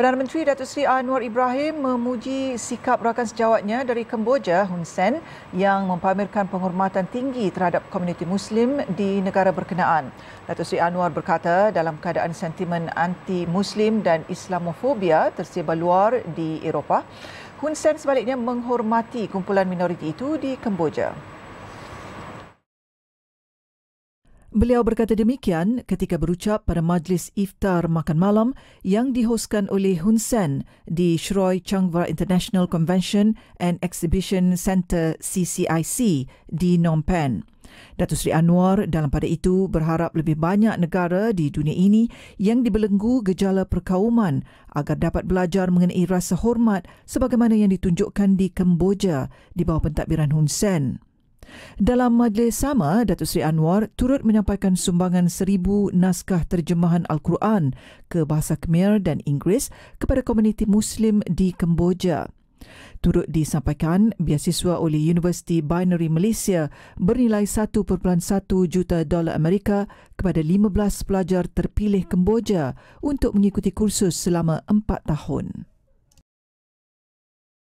Perdana Menteri Datuk Seri Anwar Ibrahim memuji sikap rakan sejawatnya dari Kemboja, Hun Sen, yang mempamerkan penghormatan tinggi terhadap komuniti Muslim di negara berkenaan. Datuk Seri Anwar berkata dalam keadaan sentimen anti-Muslim dan Islamofobia tersebar luar di Eropah, Hun Sen sebaliknya menghormati kumpulan minoriti itu di Kemboja. Beliau berkata demikian ketika berucap pada majlis iftar makan malam yang dihoskan oleh Hun Sen di Shroy Changwa International Convention and Exhibition Center CCIC di Phnom Penh. Datuk Seri Anwar dalam pada itu berharap lebih banyak negara di dunia ini yang dibelenggu gejala perkauman agar dapat belajar mengenai rasa hormat sebagaimana yang ditunjukkan di Kemboja di bawah pentadbiran Hun Sen. Dalam majlis sama, Datuk Seri Anwar turut menyampaikan sumbangan seribu naskah terjemahan Al-Quran ke bahasa Khmer dan Inggeris kepada komuniti Muslim di Kemboja. Turut disampaikan, biasiswa oleh Universiti Binary Malaysia bernilai 1.1 juta dolar Amerika kepada 15 pelajar terpilih Kemboja untuk mengikuti kursus selama 4 tahun.